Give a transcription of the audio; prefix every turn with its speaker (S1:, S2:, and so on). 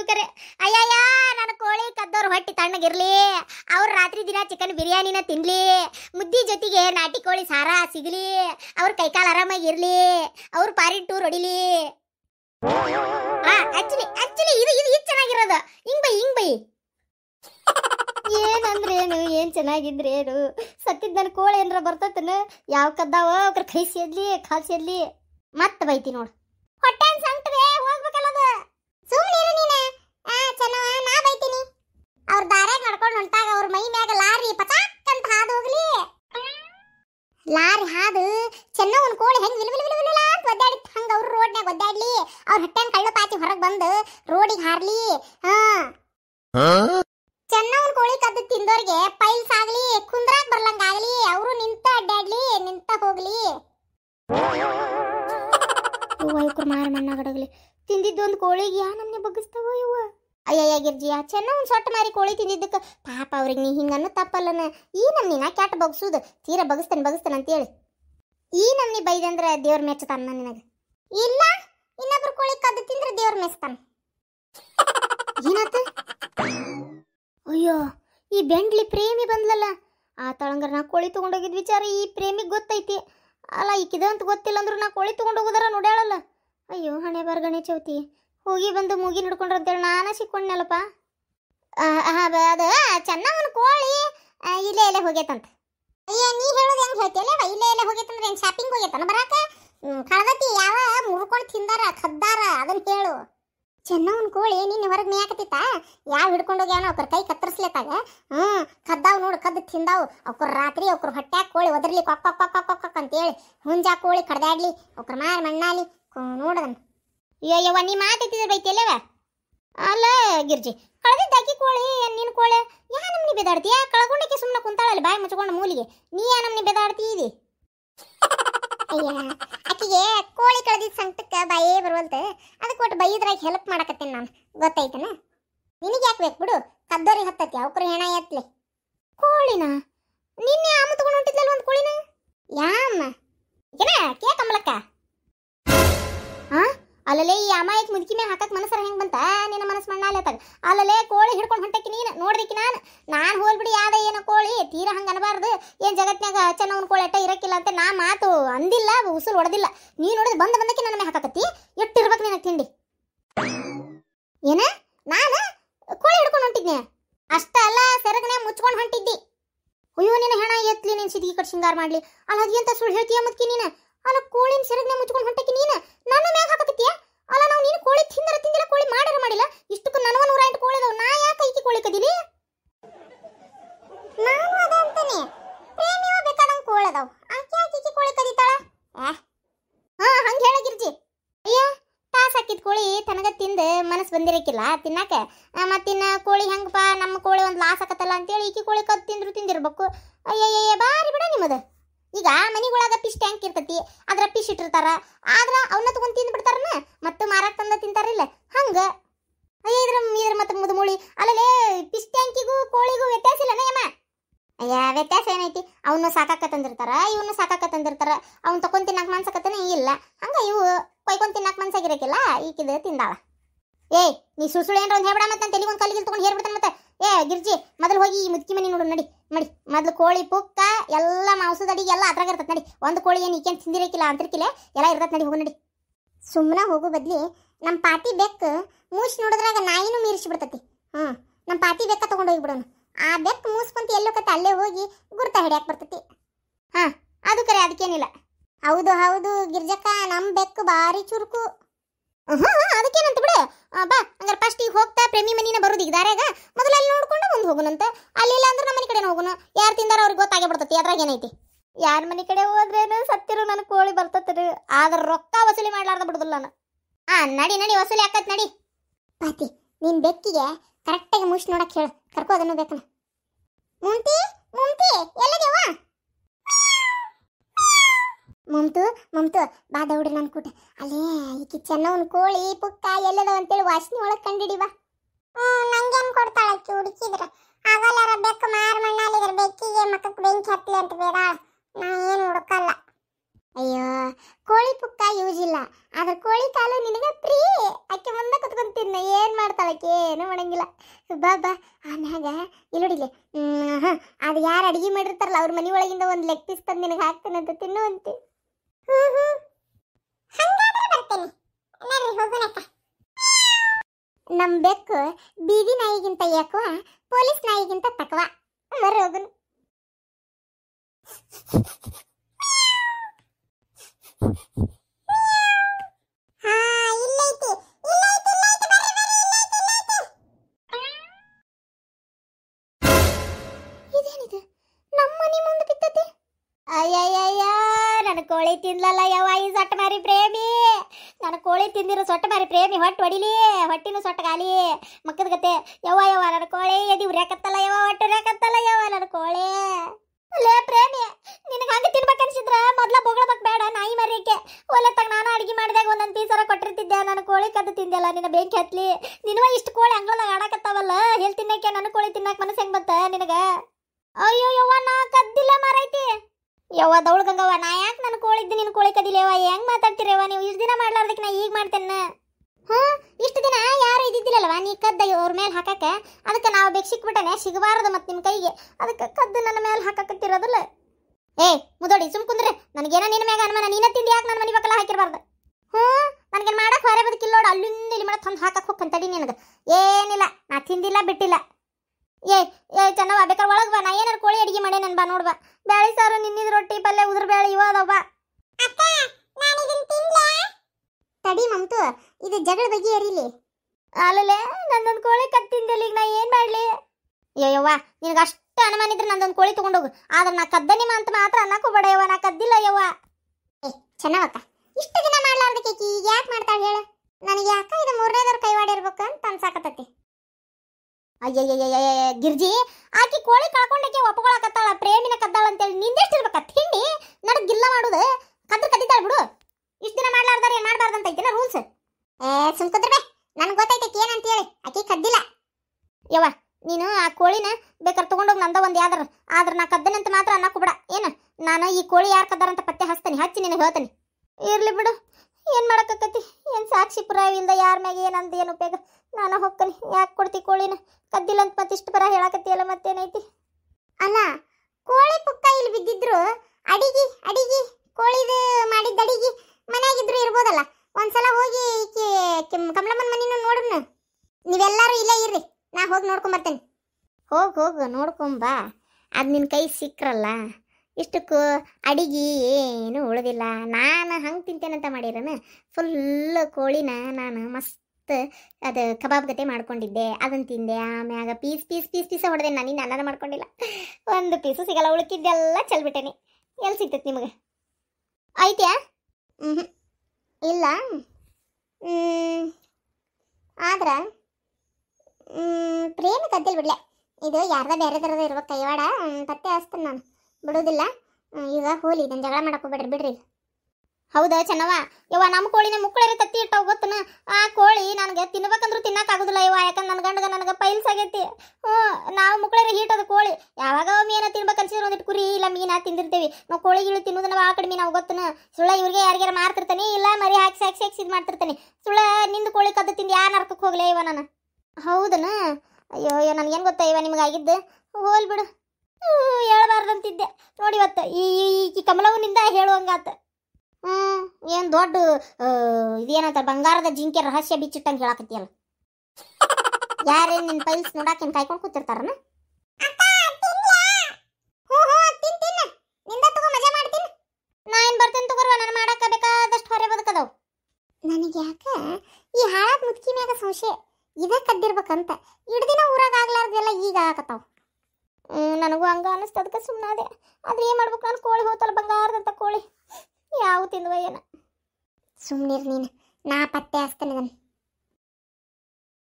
S1: ಅದು ಕರೆ ಅಯ್ಯಯ್ಯ ನನ್ನ ಕೋಳಿ ಕದ್ದವ್ರ ಹೊಟ್ಟಿ ತಣ್ಣಗಿರ್ಲಿ ಅವ್ರು ರಾತ್ರಿ ದಿನ ಚಿಕನ್ ಬಿರಿಯಾನಿನ ತಿನ್ಲಿ ಮುದ್ದಿ ಜೊತೆಗೆ ನಾಟಿ ಕೋಳಿ ಸಾರ ಸಿಗಲಿ ಅವ್ರ ಕೈಕಾಲು ಆರಾಮಾಗಿರ್ಲಿ ಅವ್ರ ಪಾರಿ ಟೂರ್ ಹೊಡಿಲಿ ಆಕ್ಚುಲಿ ಆಕ್ಚುಲಿ ಇದು ಇದು ಇದು ಚೆನ್ನಾಗಿರೋದು ಹಿಂಗ್ ಬೈ ಹಿಂಗ್ ಬೈ ಏನಂದ್ರೇನು ಏನು ಚೆನ್ನಾಗಿದ್ರೇನು ಸತ್ತಿದ್ದ ನನ್ನ ಕೋಳಿ ಏನರ ಬರ್ತತನ ಯಾವ ಕದ್ದಾವ ಅವ್ರ ಕೈ ಸೇದ್ಲಿ ಕಾಲು ಸೇದ್ಲಿ ಮತ್ತೆ ಬೈತಿ ನೋಡು ಹೊಟ್ಟೆ ಲಾರಿ ಹಾದು ಚೆನ್ನ ಒಂದು ಕೋಳಿ ಹೆಂಗೆ ವಿಲ್ ವಿಲ್ ಅಂತ ಹಂಗೆ ಅವ್ರು ರೋಡ್ನಾಗ ಒದ್ದಾಡ್ಲಿ ಅವ್ರ ಹಟ್ಟೆನ್ ಕಳ್ಳು ಪಾತಿ ಹೊರಗೆ ಬಂದು ರೋಡಿಗೆ ಹಾರ್ಲಿ ಚೆನ್ನ ಒಂದು ಕೋಳಿ ಕದ್ದು ತಿಂದವರಿಗೆ ಪೈಲ್ಸ್ ಆಗ್ಲಿ ಕುಂದ್ರಾಗ ಬರ್ಲಂಗ ಆಗ್ಲಿ ಅವರು ನಿಂತ ಅಡ್ಡಾಡ್ಲಿ ನಿಂತ ಹೋಗ್ಲಿ ಹೂವ ಇವ್ರು ಮಾರ ಮಣ್ಣಾಗಡಗ್ಲಿ ತಿಂದಿದ್ದೊಂದು ಕೋಳಿಗೆ ಯಾ ನಮ್ಮನೆ ಬಗ್ಗಿಸ್ತಾವ ಇವ ಅಯ್ಯಯ್ಯ ಗಿರ್ಜಿ ಚೆನ್ನ ಒಂದು ಸೊಟ್ಟ ಮಾರಿ ಕೋಳಿ ತಿಂದಿದ್ದಕ್ಕೆ ಪಾಪ ಅವ್ರಿಗೆ ನೀ ಹಿಂಗನ್ನು ತಪ್ಪಲ್ಲನ ಈ ನಿನ್ನ ಕ್ಯಾಟ್ ಬಗ್ಸೋದು ತೀರಾ ಬಗಸ್ತೇನೆ ಬಗಸ್ತೇನೆ ಅಂತೇಳಿ ಈ ನಮ್ಮನಿ ಬೈದಂದ್ರೆ ದೇವ್ರ ಮೆಚ್ಚತಾನ ನಿನಗೆ ಇಲ್ಲ ಇನ್ನೊಬ್ರು ಕೋಳಿ ಕದ್ದು ತಿಂದ್ರೆ ದೇವ್ರ ಮೆಚ್ಚತಾನ ಅಯ್ಯೋ ಈ ಬೆಂಡ್ಲಿ ಪ್ರೇಮಿ ಬಂದ್ಲಲ್ಲ ಆ ತಳಂಗ್ರ ನಾ ಕೋಳಿ ತಗೊಂಡೋಗಿದ್ ವಿಚಾರ ಈ ಪ್ರೇಮಿಗೆ ಗೊತ್ತೈತಿ ಅಲ್ಲ ಈಕಿದಂತ ಗೊತ್ತಿಲ್ಲ ಅಂದ್ರೆ ನಾ ಕೋಳಿ ತೊಗೊಂಡೋಗೋದಾರ ನೋಡ್ಯಾಳಲ್ಲ ಅಯ್ಯೋ ಹಣೆ ಬರ್ಗಣೆ ಚೌತಿ ಹೋಗಿ ಬಂದು ಮೂಗಿ ಹಿಡ್ಕೊಂಡ್ರು ಅಂತೇಳಿ ನಾನು ಸಿಕ್ಕೊಂಡ್ನಲ್ಲಪ್ಪ ಅದು ಚೆನ್ನಮ್ಮನ ಕೋಳಿ ಇಲ್ಲೇ ಇಲ್ಲೇ ಹೋಗೈತಂತ ಅಯ್ಯ ನೀ ಹೇಳೋದು ಹೆಂಗೆ ಹೇಳ್ತೀಯಲ್ಲ ಇಲ್ಲೇ ಇಲ್ಲೇ ಹೋಗೈತಂದ್ರೆ ಏನು ಶಾಪಿಂಗ್ ಹೋಗೈತನ ಬರಾಕ ಕಳದತಿ ಯಾವ ಮುರ್ಕೊಂಡು ತಿಂದಾರ ಕದ್ದಾರ ಅದನ್ನ ಹೇಳು ಚೆನ್ನವನ್ ಕೋಳಿ ನಿನ್ನ ಹೊರಗೆ ಮೇಯಾಕತ್ತಿತ್ತ ಯಾವ ಹಿಡ್ಕೊಂಡು ಹೋಗ್ಯಾವನ ಅವ್ರ ಕೈ ಕತ್ತರಿಸ್ಲೇತಾಗ ಹ್ಞೂ ಕದ್ದಾವ್ ನೋಡು ಕದ್ದು ತಿಂದಾವು ಅವ್ರ ರಾತ್ರಿ ಅವ್ರ ಹೊಟ್ಟ್ಯಾಗ ಕೋಳಿ ಒದರ್ಲಿ ಕೊಕ್ಕ ಕೊಕ್ಕ ಕೊಕ್ಕ ಅಂತೇಳಿ ಹುಂಜಾ ಕೋಳಿ ಕಡ್ದಾಡ್ಲಿ ಅವ್ರ ಮಾರ್ ಮಣ್ಣಾಲಿ ನೋಡದನ್ ಅಯ್ಯವ್ವ ನೀ ಮಾತೈತಿದ್ರೆ ಬೈತಿಯಲ್ಲವ ಅಲ್ಲ ಗಿರ್ಜಿ ಕಳೆದಿದ್ದ ಅಕ್ಕಿ ಕೋಳಿ ನಿನ್ನ ಕೋಳಿ ಯಾ ನಮ್ನಿ ಬೆದಾಡ್ತೀಯ ಕಳ್ಕೊಂಡಕ್ಕೆ ಸುಮ್ಮನೆ ಕುಂತಾಳಲ್ಲಿ ಬಾಯಿ ಮುಚ್ಕೊಂಡು ಮೂಲಿಗೆ ನೀ ಯಾ ನಮ್ನಿ ಬೆದಾಡ್ತೀದಿ ಅಕ್ಕಿಗೆ ಕೋಳಿ ಕಳೆದಿದ್ದ ಸಂಕಟಕ್ಕೆ ಬಾಯೇ ಬರುವಂತೆ ಅದಕ್ಕೆ ಒಟ್ಟು ಬೈದ್ರಾಗ ಹೆಲ್ಪ್ ಮಾಡಕತ್ತೇನೆ ನಾನು ಗೊತ್ತೈತನ ನಿನಗೆ ಯಾಕೆ ಬೇಕು ಬಿಡು ಕದ್ದೋರಿ ಹತ್ತತಿ ಅವಕ್ರ ಹೆಣ ಎತ್ಲೆ ಕೋಳಿನ ನಿನ್ನೆ ಆ ಮುತ್ಕೊಂಡು ಹೊಂಟಿದ್ಲಲ್ಲ ಮುದುಕಿ ಮೇಲೆ ಹಾಕಕ್ಕೆ ಮನಸ್ಸರ ಹೆಂಗೆ ಬಂತ ನಿನ್ನ ಮನಸ್ಸು ಮಣ್ಣಾಲತ್ತಾಗ ಅಲ್ಲಲೇ ಕೋಳಿ ಹಿಡ್ಕೊಂಡು ಹೊಂಟಕ್ಕೆ ನೀನು ನೋಡ್ದಿಕ್ಕೆ ನಾನು ನಾನು ಹೋಲ್ಬಿಡಿ ಯಾವ್ದ ಏನೋ ಕೋಳಿ ತೀರ ಹಂಗೆ ಅನಬಾರ್ದು ಏನು ಜಗತ್ನಾಗ ಚೆನ್ನವನ ಕೋಳಿ ಅಟ್ಟ ಇರಕ್ಕಿಲ್ಲ ಅಂತ ನಾ ಮಾತು ಅಂದಿಲ್ಲ ಉಸುಲು ಹೊಡೆದಿಲ್ಲ ನೀನು ನೋಡಿದ್ರೆ ಬಂದ ಬಂದಕ್ಕೆ ನನ್ನ ಮೇಲೆ ಹಾಕತ್ತಿ ಎಟ್ಟಿರ್ಬೇಕು ನಿನಗೆ ತಿಂಡಿ ಏನ ನಾನು ಕೋಳಿ ಹಿಡ್ಕೊಂಡು ಹೊಂಟಿದ್ನೆ ಅಷ್ಟ ಅಲ್ಲ ಸೆರಗನೆ ಮುಚ್ಕೊಂಡು ಹೊಂಟಿದ್ದಿ ಅಯ್ಯೋ ನಿನ್ನ ಹೆಣ ಎತ್ಲಿ ನಿನ್ನ ಸಿದ್ಗಿ ಕಟ್ ಶೃಂಗಾರ ಮಾಡ್ಲಿ ಅಲ್ಲ ಅಂತ ಸುಳ್ಳು ಹೇಳ್ತೀಯ ಮುದ್ಕಿ ನೀನು ಅಲ್ಲ ಕೋಳಿನ ಸೆರಗನೆ ಮುಚ್ಕೊಂಡು ಹೊಂಟಕ್ಕೆ ನೀನು ನನ್ನ ಮ್ಯಾಗ ಹಾಕತ್ತೀಯ ತಿನ್ನಕ್ಕೆ ಮತ್ತಿನ್ನ ಕೋಳಿ ಹೆಂಗಪ್ಪ ನಮ್ಮ ಕೋಳಿ ಒಂದು ಲಾಸ್ ಆಗತ್ತಲ್ಲ ಅಂತೇಳಿ ಈಕಿ ಕೋಳಿ ಕದ್ದು ತಿಂದ್ರು ತಿಂದಿರ್ಬೇಕು ಅಯ್ಯಯ್ಯ ಬಾರಿ ಬಿಡ ನಿಮ್ಮದು ಈಗ ಮನೆಗಳಾಗ ಪಿಶ್ ಟ್ಯಾಂಕ್ ಇರ್ತತಿ ಅದ್ರ ಪಿಶ್ ಇಟ್ಟಿರ್ತಾರ ಆದ್ರ ಅವನ್ನ ತಗೊಂಡು ತಿಂದ್ಬಿಡ್ತಾರನ ಮತ್ತೆ ಮಾರಾಟ ತಂದ ತಿಂತಾರಿಲ್ಲ ಹಂಗ ಅಯ್ಯ ಇದ್ರ ಇದ್ರ ಮತ್ತೆ ಮುದುಮುಳಿ ಅಲ್ಲಲೇ ಪಿಶ್ ಟ್ಯಾಂಕಿಗೂ ಕೋಳಿಗೂ ವ್ಯತ್ಯಾಸ ಇಲ್ಲ ಯಮ್ಮ ಅಯ್ಯ ವ್ಯತ್ಯಾಸ ಏನೈತಿ ಅವನು ಸಾಕಾಕ ತಂದಿರ್ತಾರ ಇವನು ಸಾಕಾಕ ತಂದಿರ್ತಾರ ಅವ್ನು ತಗೊಂಡ್ ತಿನ್ನಕ್ ಮನ್ಸಕತನೇ ಇಲ್ಲ ಹಂಗ ಇವು ಕೊಯ್ಕೊಂಡ್ ತಿನ್ನಕ್ ಮನ್ಸಾಗಿರಕ್ಕಿಲ್ಲ ಈಕಿದ ತಿಂದಾಳ ಏ ನೀ ಸುಳ್ಳು ಏನರ ಒಂದು ಹೇಳ್ಬೇಡ ಮತ್ತೆ ತಲೆಗೆ ಒಂದು ಕಲ್ಲಿಗೆ ತಗೊಂಡು ಹೇಳ್ಬಿಡ್ತಾನೆ ಮತ್ತೆ ಏ ಗಿರ್ಜಿ ಮೊದಲು ಹೋಗಿ ಈ ಮುದುಕಿ ಮನೆ ನೋಡು ನಡಿ ಮಾಡಿ ಮೊದಲು ಕೋಳಿ ಪುಕ್ಕ ಎಲ್ಲ ಮಾಂಸದ ಅಡಿಗೆ ಎಲ್ಲ ಅದ್ರಾಗ ಇರ್ತದೆ ನಡಿ ಒಂದು ಕೋಳಿ ಏನು ಈಕೇನು ತಿಂದಿರಕ್ಕಿಲ್ಲ ಅಂತಿರ್ಕಿಲ್ಲ ಎಲ್ಲ ಇರ್ತದೆ ನಡಿ ಹೋಗು ನಡಿ ಸುಮ್ಮನೆ ಹೋಗೋ ಬದ್ಲಿ ನಮ್ಮ ಪಾತಿ ಬೆಕ್ಕು ಮೂಸ್ ನೋಡಿದ್ರಾಗ ನಾಯಿನೂ ಮೀರಿಸ್ಬಿಡ್ತತಿ ಹ್ಞೂ ನಮ್ಮ ಪಾತಿ ಬೆಕ್ಕ ತೊಗೊಂಡು ಹೋಗಿಬಿಡೋಣ ಆ ಬೆಕ್ಕು ಮೂಸ್ಕೊಂತ ಎಲ್ಲೋಕತ್ತೆ ಅಲ್ಲೇ ಹೋಗಿ ಗುರ್ತಾ ಹಿಡಿಯಕ್ಕೆ ಬರ್ತತಿ ಹಾಂ ಅದು ಕರೆ ಅದಕ್ಕೇನಿಲ್ಲ ಹೌದು ಹೌದು ಗಿರ್ಜಕ್ಕ ನಮ್ಮ ಬೆಕ್ಕು ಭಾರಿ ಚುರುಕು ಅದಕ್ಕೇನಂತ ಬಿಡು ಬಾ ಹಂಗಾರೆ ಫಸ್ಟ್ ಈಗ ಹೋಗ್ತಾ ಪ್ರೇಮಿ ಮನಿನ ಬರೋದು ಈಗ ದಾರ್ಯಾಗ ಮೊದಲು ಅಲ್ಲಿ ನೋಡ್ಕೊಂಡು ಮುಂದೆ ಹೋಗುನಂತ ಅಲ್ಲಿಲ್ಲ ಇಲ್ಲ ಅಂದ್ರೆ ನಮ್ಮ ಮನೆ ಕಡೆ ಹೋಗುನು ಯಾರು ತಿಂದಾರ ಅವ್ರಿಗೆ ಗೊತ್ತಾಗಿ ಬಿಡ್ತತಿ ಅದ್ರಾಗ ಏನೈತಿ ಯಾರ ಮನೆ ಕಡೆ ಹೋದ್ರೇನು ಸತ್ತಿರೋ ನನಗೆ ಕೋಳಿ ಬರ್ತತ್ರಿ ಆದ್ರೆ ರೊಕ್ಕ ವಸೂಲಿ ಮಾಡ್ಲಾರ್ದ ಬಿಡುದಿಲ್ಲ ನಾನು ಆ ನಡಿ ನಡಿ ವಸೂಲಿ ಆಕತ್ ನಡಿ ಪಾತಿ ನಿನ್ ಬೆಕ್ಕಿಗೆ ಕರೆಕ್ಟಾಗಿ ಮುಷ್ ನೋಡಕ್ ಹೇಳು ಕರ್ಕೋ ಬೇಕನ ಮುಂತಿ ಮುಂತಿ ಎಲ್ಲಗೆ ಮಮ್ತು ಮಮ್ತು ಬಾ ದೌಡ್ರಿ ನನ್ನ ಕೂಟ ಅಲ್ಲೇ ಈ ಕಿಚನ್ನ ಒಂದು ಕೋಳಿ ಪುಕ್ಕ ಎಲ್ಲದ ಅಂತೇಳಿ ವಾಸನೆ ಒಳಗೆ ಬಾ ಹ್ಞೂ ನಂಗೇನು ಕೊಡ್ತಾಳೆ ಅಕ್ಕಿ ಹುಡುಕಿದ್ರೆ ಆಗಲ್ಲಾರ ಬೆಕ್ಕು ಮಾರು ಮಣ್ಣಾಲಿದ್ರೆ ಬೆಕ್ಕಿಗೆ ಮಕ್ಕಕ್ಕೆ ಬೆಂಕಿ ಹತ್ತಲಿ ಅಂತ ಬೇಡಾಳ ನಾ ಏನು ಹುಡುಕಲ್ಲ ಅಯ್ಯೋ ಕೋಳಿ ಪುಕ್ಕ ಯೂಸ್ ಇಲ್ಲ ಆದ್ರೆ ಕೋಳಿ ಕಾಲು ನಿನಗೆ ಪ್ರೀ ಅಕ್ಕಿ ಮುಂದೆ ಕುತ್ಕೊಂಡು ತಿನ್ನ ಏನು ಮಾಡ್ತಾಳಕ್ಕೆ ಏನು ಮಾಡಂಗಿಲ್ಲ ಬಾ ಬಾ ಆಮ್ಯಾಗ ಇಲ್ಲೋಡಿಲಿ ಹಾಂ ಅದು ಯಾರು ಅಡುಗೆ ಮಾಡಿರ್ತಾರಲ್ಲ ಅವ್ರ ಮನೆ ಒಳಗಿಂದ ಒಂದು ಲೆಗ್ ಪೀಸ್ ತಂದು ನಿನಗೆ ಹಾಕ್ತೇನೆ ಅಂತ ತಿನ್ನುವಂತೆ ನಮ್ ಬೆಕ್ಕು ಬೀದಿ ನಾಯಿಗಿಂತ ಯಾಕುವ ಪೊಲೀಸ್ ನಾಯಿಗಿಂತ ತಕವ ಬರೋಗುನು Thank you. ಕೋಳಿ ತಿನ್ಲಲ್ಲ ಯವ್ವ ಈ ಸೊಟ್ಟ ಮಾರಿ ಪ್ರೇಮಿ ನಾನು ಕೋಳಿ ತಿಂದಿರೋ ಸೊಟ್ಟ ಮಾರಿ ಪ್ರೇಮಿ ಹೊಟ್ಟೆ ಹೊಡಿಲಿ ಸೊಟ್ಟ ಗಾಲಿ ಮಕ್ಕದ ಗತೆ ಯವ್ವ ಯವ್ವ ನನ್ನ ಕೋಳಿ ಎದಿ ಉರ್ಯಾಕತ್ತಲ್ಲ ಯವ್ವ ಹೊಟ್ಟು ಉರ್ಯಾಕತ್ತಲ್ಲ ಯವ್ವ ನನ್ನ ಕೋಳಿ ಲೇ ಪ್ರೇಮಿ ನಿನಗೆ ಹಂಗೆ ಅನ್ಸಿದ್ರ ಮೊದಲ ಬೊಗಳಬೇಕು ಬೇಡ ನಾಯಿ ಮರಿಯಕ್ಕೆ ತಗ ನಾನು ಅಡುಗೆ ಮಾಡಿದಾಗ ಒಂದೊಂದು ಪೀಸರ ಕೊಟ್ಟಿರ್ತಿದ್ದೆ ನಾನು ಕೋಳಿ ಕದ್ದು ತಿಂದೆಲ್ಲ ನಿನ್ನ ಬೆಂಕಿ ಹತ್ಲಿ ನಿನ್ವ ಇಷ್ಟು ಕೋಳಿ ಅಂಗಳದಾಗ ಆಡಕತ್ತಾವಲ್ಲ ಹೇಳ್ತಿನ್ನಕ್ಕೆ ನನ್ನ ಕೋಳಿ ತಿನ್ನಕ್ಕೆ ಮನಸ್ಸು ಹೆಂಗೆ ಬಂತ ನಿನಗ ಅಯ್ಯೋ ಯವ್ವ ನಾ ಕದ್ದಿಲ್ಲ ಮಾರೈತಿ ಯವ್ವ ದೌಳ ಗಂಗವ್ವ ನಾ ಯಾಕೆ ನನ್ನ ಕೋಳಿದ್ದು ನಿನ್ನ ಕೋಳಿ ಕದಿಲೇವ ಹೆಂಗ್ ಮಾತಾಡ್ತಿರೇವ ನೀವು ಇಷ್ಟು ದಿನ ಮಾಡ್ಲಾರ್ದಕ್ಕೆ ನಾ ಈಗ ಮಾಡ್ತೇನೆ ಹ್ಞೂ ಇಷ್ಟು ದಿನ ಯಾರು ಇದ್ದಿದ್ದಿಲ್ಲಲ್ವ ನೀ ಕದ್ದ ಅವ್ರ ಮೇಲೆ ಹಾಕಕ್ಕೆ ಅದಕ್ಕೆ ನಾವು ಬೇಕು ಸಿಗಬಾರದು ಮತ್ತು ನಿಮ್ಮ ಕೈಗೆ ಅದಕ್ಕೆ ಕದ್ದು ನನ್ನ ಮೇಲೆ ಹಾಕಕ್ಕತ್ತಿರೋದಲ್ಲ ಏ ಮುದೋಡಿ ಸುಮ್ ಕುಂದ್ರೆ ನನಗೇನ ನಿನ್ನ ಮ್ಯಾಗ ಅನುಮಾನ ನೀನ ತಿಂಡಿ ಯಾಕೆ ನನ್ನ ಮನೆ ಪಕ್ಕಲ ಹಾಕಿರಬಾರ್ದು ಹ್ಞೂ ನನಗೇನು ಮಾಡಕ್ಕೆ ಹೊರೆ ಬದುಕಿಲ್ಲ ನೋಡು ಅಲ್ಲಿಂದ ಇಲ್ಲಿ ಮಾಡಕ್ಕೆ ತಂದು ಹಾಕಕ್ಕೆ ಹೋಗಿ ತಡಿ ನಿನಗೆ ಏನಿಲ್ಲ ನಾ ತಿಂದಿಲ್ಲ ಬಿಟ್ಟಿಲ್ಲ ಏ ಏ ಚೆನ್ನವ ಬೇಕಾದ್ರೆ ಒಳಗೆ ಬಾ ನಾ ಏನಾರು ಕೋಳಿ ಅಡಿಗೆ ಮಾಡಿ ನನ್ ಬಾ ನೋಡ್ಬಾ ಬ್ಯಾಳಿ ಸಾರು ನಿನ್ನಿದ ರೊಟ್ಟಿ ಪಲ್ಯ ಉದ್ರ ಬ್ಯಾಳಿ ಇವ ಅದಾವ ಬಾ ತಡಿ ಮಂತು ಇದು ಜಗಳ ಬಗ್ಗೆ ಏರಿಲಿ ಅಲ್ಲಲೆ ನಂದೊಂದು ಕೋಳಿ ಕತ್ತಿಂದಲ್ಲಿ ಈಗ ನಾ ಏನು ಮಾಡಲಿ ಅಯ್ಯವ್ವ ನಿನಗೆ ಅಷ್ಟು ಅನುಮಾನ ಇದ್ರೆ ನಂದೊಂದು ಕೋಳಿ ಹೋಗು ಆದ್ರೆ ನಾ ಕದ್ದ ನಿಮ್ಮ ಅಂತ ಮಾತ್ರ ಅನ್ನಕೋಬೇಡ ಯವ್ವ ನಾ ಕದ್ದಿಲ್ಲ ಯವ್ವ ಏ ಚೆನ್ನವಕ್ಕ ಇಷ್ಟು ದಿನ ಮಾಡ್ಲಾರ್ದಕ್ಕೆ ಈಗ ಯಾಕೆ ಮಾಡ್ತಾಳೆ ಹೇಳ ನನಗೆ ಯಾಕ ಇದು ಮೂರನೇದವ್ರ ಕೈವಾಡಿರ್ಬೇಕು ಅಂತ ಅನ್ಸಾಕತ್ತೈತಿ ಅಯ್ಯಯ್ಯಯ್ಯ ಗಿರ್ಜಿ ಆಕಿ ಕೋಳಿ ಕಳ್ಕೊಂಡಕ್ಕೆ ಒಪ್ಪಗಳಾಕತ್ತಾಳ ಪ್ರೇಮಿನ ಕದ್ದಾಳ ಅಂತೇಳಿ ನಿಂದೆಷ್ಟಿರ್ಬೇಕತ್ ತಿಂಡಿ ನಡು ಗಿಲ್ಲ ಮಾಡುದು ಕದ್ರ ಕದ್ದಿದ್ದಾಳ ಬಿಡು ಇಷ್ಟು ದಿನ ಮಾಡ್ಲಾರ್ದಾರ ಏನ್ ಮಾಡ್ಬಾರ್ದಂತ ಐತಿನ ರೂಲ್ಸ್ ಏ ಸುಮ್ಕುದ್ರಬೇ ನನ್ಗೆ ಗೊತ್ತೈತೆ ಏನಂತ ಹೇಳಿ ಆಕಿ ಕದ್ದಿಲ್ಲ ಯವ್ವ ನೀನು ಆ ಕೋಳಿನ ಬೇಕಾದ್ರೆ ತೊಗೊಂಡೋಗಿ ನಂದ ಒಂದು ಯಾವ್ದಾರ ಆದ್ರೆ ನಾ ಕದ್ದನಂತ ಮಾತ್ರ ಅನ್ನಕ್ಕೂ ಬಿಡ ಏನು ನಾನು ಈ ಕೋಳಿ ಯಾರು ಕದ್ದಾರಂತ ಪತ್ತೆ ಹಚ್ತೀನಿ ಹಚ್ಚಿ ನಿನಗೆ ಹೇಳ್ತೀನಿ ಇರಲಿ ಬಿಡು ಏನು ಮಾಡೋಕ್ಕಾಕತಿ ಏನು ಸಾಕ್ಷಿ ಪುರಾವಿಲ್ದ ಯಾರ ಮ್ಯಾಗ ಏನಂದ ಏನು ಉಪಯೋಗ ನಾನು ಹೊಕ್ಕನಿ ಯಾಕೆ ಕೊಡ್ತಿ ಕೋಳಿನ ಕದ್ದಿಲ್ಲ ಅಂತ ಮತ್ತಿಷ್ಟು ಬರ ಹೇಳಕತ್ತಿಯಲ್ಲ ಮತ್ತೇನೈತಿ ಅಲ್ಲ ಕೋಳಿ ಪುಕ್ಕ ಇಲ್ಲಿ ಬಿದ್ದಿದ್ರು ಅಡಿಗಿ ಅಡಿಗೆ ಕೋಳಿದು ಮಾಡಿದ ಅಡಿಗೆ ಮನೆಯಾಗಿದ್ರು ಇರ್ಬೋದಲ್ಲ ಒಂದ್ಸಲ ಹೋಗಿ ಕಮಲಮ್ಮನ ಮನೇನು ನೋಡ್ರಿ ನೀವೆಲ್ಲರೂ ಇಲ್ಲೇ ಇರ್ರಿ ನಾ ಹೋಗಿ ನೋಡ್ಕೊಂಬರ್ತೇನೆ ಹೋಗಿ ಹೋಗು ನೋಡ್ಕೊಂಬಾ ಅದು ನಿನ್ನ ಕೈ ಸಿಕ್ಕರಲ್ಲ ಇಷ್ಟಕ್ಕೂ ಅಡಿಗೆ ಏನೂ ಉಳಿದಿಲ್ಲ ನಾನು ಹಂಗೆ ತಿಂತೇನಂತ ಮಾಡಿರನ ಫುಲ್ ಕೋಳಿನ ನಾನು ಮಸ್ತ್ ಅದು ಕಬಾಬ್ ಗತೆ ಮಾಡ್ಕೊಂಡಿದ್ದೆ ಅದನ್ನು ತಿಂದೆ ಆಮ್ಯಾಗ ಪೀಸ್ ಪೀಸ್ ಪೀಸ್ ಪೀಸ ಹೊಡೆದೆ ನಾನು ಇನ್ನು ಮಾಡ್ಕೊಂಡಿಲ್ಲ ಒಂದು ಪೀಸು ಸಿಗಲ್ಲ ಉಳುಕಿದ್ದೆಲ್ಲ ಚೆಲ್ಬಿಟ್ಟೇನೆ ಎಲ್ಲಿ ಸಿಗ್ತೈತೆ ನಿಮಗೆ ಐತ್ಯಾ ಹ್ಞೂ ಇಲ್ಲ ಆದ್ರೆ ಪ್ರೇಮ ಕದ್ದಿಲ್ ಬಿಡ್ಲೆ ಇದು ಯಾರ್ದ ಬೇರೆ ಥರದ ಇರ್ಬೇಕು ಕೈವಾಡ ಪತ್ತೆ ಹಾಸ್ತೇನೆ ನಾನು ಬಿಡೋದಿಲ್ಲ ಈಗ ಹೋಲಿ ಇದನ್ನು ಜಗಳ ಮಾಡಕ್ಕೆ ಹೋಗ್ಬೇಡ್ರಿ ಬಿಡ್ರಿ ಹೌದಾ ಚೆನ್ನವ ಯವ್ವ ನಮ್ಮ ಕೋಳಿನ ಮುಕ್ಕಳರಿ ತತ್ತಿ ಇಟ್ಟಾವ ಗೊತ್ತನ ಆ ಕೋಳಿ ನನಗೆ ತಿನ್ಬೇಕಂದ್ರೂ ತಿನ್ನಕ್ಕಾಗೋದಿಲ್ಲ ಯವ್ವ ಯಾಕಂದ್ರೆ ನನ್ನ ಗಂಡಗ ನನಗೆ ಪೈಲ್ಸ್ ಆಗೈತಿ ಹ್ಞೂ ನಾವು ಮುಕ್ಕಳ ಹೀಟ್ ಕೋಳಿ ಯಾವಾಗ ಮೀನ ತಿನ್ಬೇಕನ್ಸಿದ್ರೆ ಒಂದಿಟ್ಟು ಕುರಿ ಇಲ್ಲ ಮೀನ ತಿಂದಿರ್ತೀವಿ ನಾವು ಕೋಳಿ ಗಿಳಿ ತಿನ್ನೋದನ್ನ ಆ ಕಡಿಮೆ ನಾವು ಗೊತ್ತನ ಸುಳ್ಳ ಇವ್ರಿಗೆ ಯಾರಿಗಾರ ಮಾರ್ತಿರ್ತಾನೆ ಇಲ್ಲ ಮರಿ ಹಾಕ್ಸಿ ಹಾಕ್ಸಿ ಹಾಕಿ ಇದು ಮಾಡ್ತಿರ್ತಾನೆ ಸುಳ್ಳ ನಿಂದು ಕೋಳಿ ಕದ್ದು ತಿಂದು ಯಾರ ನರ್ಕಕ್ಕೆ ಹೋಗ್ಲೇ ಇವ ನಾನು ಹೌದನ ಅಯ್ಯೋ ಅಯ್ಯೋ ನನಗೇನು ಗೊತ್ತಾ ಇವ ನಿಮ್ಗೆ ಆಗಿದ್ದು ಹೋಲ್ ಬಿಡು ಹೇಳ್ಬಾರ್ದಂತಿದ್ದೆ ನೋಡಿ ಇವತ್ತು ಈ ಈ ಕಮಲವನಿಂದ ಹೇಳುವಂಗಾತ ಹ್ಞೂ ಏನು ದೊಡ್ಡ ಇದೇನಂತ ಬಂಗಾರದ ಜಿಂಕೆ ರಹಸ್ಯ ಬಿಚ್ಚಿಟ್ಟಂಗೆ ಹೇಳಕತ್ತಿಯಲ್ಲ ಯಾರೇ ನಿನ್ನ ಪೈಲ್ಸ್ ಹಿಂಗೆ ಕಾಯ್ಕೊಂಡು ಕೂತಿರ್ತಾರನ ನನಗೆ ಯಾಕೆ ಈ ಹಾಳಾದ ಮುದುಕಿ ಮ್ಯಾಗ ಸಂಶಯ ಇದೇ ಕದ್ದಿರ್ಬೇಕಂತ ದಿನ ಊರಾಗ ಆಗ್ಲಾರ್ದೆಲ್ಲ ಈಗ ಆಗತ್ತಾವ ನನಗೂ ಹಂಗ ಅನ್ನಿಸ್ತದಕ್ಕೆ ಸುಮ್ಮನಾದೆ ಆದ್ರೆ ಏನು ಮಾಡ್ಬೇಕು ನಾನು ಕೋಳಿ ಹೋತಲ್ಲ ಬಂಗಾರದಂತ ಕೋಳಿ ಯಾವ ತಿಂದ್ವ ಏನ ಸುಮ್ಮನಿರ್ ನೀನು ನಾ ಪತ್ತೆ ಹಚ್ತೇನೆ ನಾನು